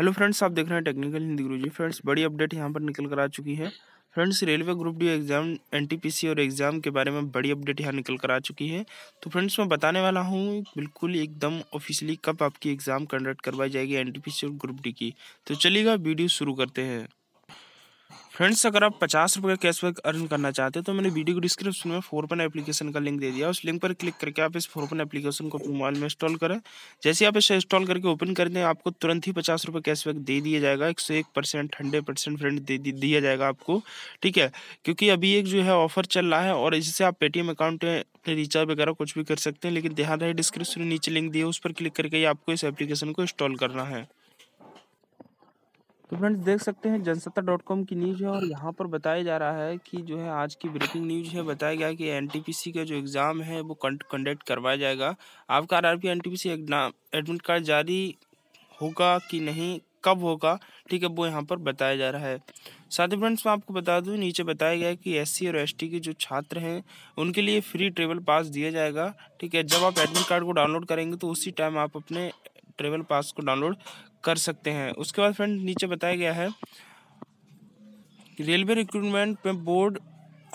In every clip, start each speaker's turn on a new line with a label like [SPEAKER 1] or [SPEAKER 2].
[SPEAKER 1] hello friends आप देख रहे हैं टेक्निकल हिंदी गुरु जी फ्रेंड्स बड़ी अपडेट यहाँ पर निकल कर आ चुकी है friends railway group D exam NTPC और एग्ज़ाम के बारे में बड़ी अपडेट यहाँ निकल कर आ चुकी है तो फ्रेंड्स मैं बताने वाला हूँ बिल्कुल एकदम ऑफिशियली कब आपकी एग्ज़ाम कंडक्ट करवाई जाएगी एन और ग्रुप डी की तो चलिएगा वीडियो शुरू करते हैं फ्रेंड्स अगर आप पचास रुपये का कैशबैक अर्न करना चाहते हैं तो मैंने वीडियो को डिस्क्रिप्शन में फोरपन एप्लीकेशन का लिंक दे दिया उस लिंक पर क्लिक करके आप इस फोरपन एप्लीकेशन को अपने मोबाइल में इंस्टॉल करें जैसे आप इसे इंस्टॉल करके ओपन कर दें आपको तुरंत ही पचास रुपये कैशबैक दे दिया जाएगा एक सौ एक परसेंट हंड्रेड परसेंट फ्रेंड दे दिया जाएगा आपको ठीक है क्योंकि अभी एक जो है ऑफर चल रहा है और इससे आप पेटीएम अकाउंट अपने रिचार्ज वगैरह कुछ भी कर सकते हैं लेकिन ध्यान रहे डिस्क्रिप्शन में नीचे लिंक दिए उस पर क्लिक करके आपको इस एप्लीकेशन को इंस्टॉल करना है तो फ्रेंड्स देख सकते हैं जनसत्ता डॉट कॉम की न्यूज़ है और यहाँ पर बताया जा रहा है कि जो है आज की ब्रेकिंग न्यूज़ है बताया गया कि एनटीपीसी का जो एग्ज़ाम है वो कंडक्ट करवाया जाएगा आपका R R P N exam admit card जारी होगा कि नहीं कब होगा ठीक है वो यहाँ पर बताया जा रहा है साथ ही फ्रेंड्स मैं आपको बता दूँ नीचे बताया गया कि सी और टी के जो छात्र हैं उनके लिए फ्री ट्रेवल पास दिया जाएगा ठीक है जब आप एडमिट कार्ड को डाउनलोड करेंगे तो उसी टाइम आप अपने ट्रेवल पास को डाउनलोड कर सकते हैं उसके बाद फ्रेंड नीचे बताया गया है रेलवे रिक्रूटमेंट में बोर्ड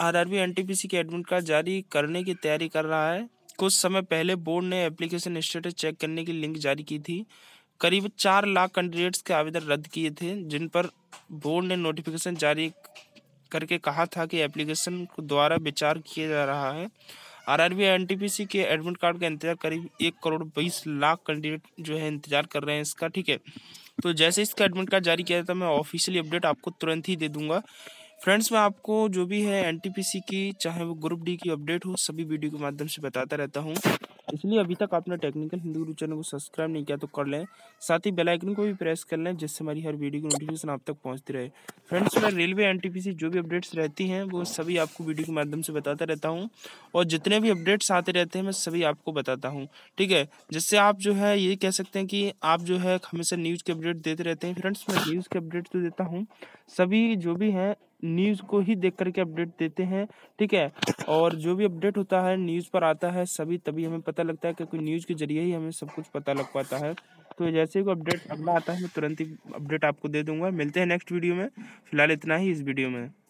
[SPEAKER 1] आरआरबी एनटीपीसी के एडमिट कार्ड जारी करने की तैयारी कर रहा है कुछ समय पहले बोर्ड ने एप्लीकेशन स्टेटस चेक करने की लिंक जारी की थी करीब चार लाख कैंडिडेट्स के आवेदन रद्द किए थे जिन पर बोर्ड ने नोटिफिकेशन जारी करके कहा था कि एप्लीकेशन द्वारा विचार किया जा रहा है आरआरबी एनटीपीसी के एडमिट कार्ड का इंतजार करीब एक करोड़ बीस लाख कैंडिडेट जो है इंतजार कर रहे हैं इसका ठीक है तो जैसे इसका एडमिट कार्ड जारी किया जाता है मैं ऑफिशियली अपडेट आपको तुरंत ही दे दूंगा फ्रेंड्स मैं आपको जो भी है एन की चाहे वो ग्रुप डी की अपडेट हो सभी वीडियो के माध्यम से बताता रहता हूँ इसलिए अभी तक आपने टेक्निकल हिंदू गुरु चैनल को सब्सक्राइब नहीं किया तो कर लें साथ ही बेल आइकन को भी प्रेस कर लें जिससे हमारी हर वीडियो की नोटिफिकेशन आप तक पहुंचती रहे फ्रेंड्स मैं रेलवे एनटीपीसी जो भी अपडेट्स रहती हैं वो सभी आपको वीडियो के माध्यम से बताता रहता हूँ और जितने भी अपडेट्स आते रहते हैं मैं सभी आपको बताता हूँ ठीक है जिससे आप जो है ये कह सकते हैं कि आप जो है हमेशा न्यूज़ के अपडेट देते रहते हैं फ्रेंड्स मैं न्यूज़ के अपडेट तो देता हूँ सभी जो भी हैं न्यूज़ को ही देख करके अपडेट देते हैं ठीक है और जो भी अपडेट होता है न्यूज़ पर आता है सभी तभी हमें पता लगता है क्योंकि न्यूज़ के जरिए ही हमें सब कुछ पता लग पाता है तो जैसे ही कोई अपडेट अगला आता है मैं तुरंत ही अपडेट आपको दे दूंगा मिलते हैं नेक्स्ट वीडियो में फिलहाल इतना ही इस वीडियो में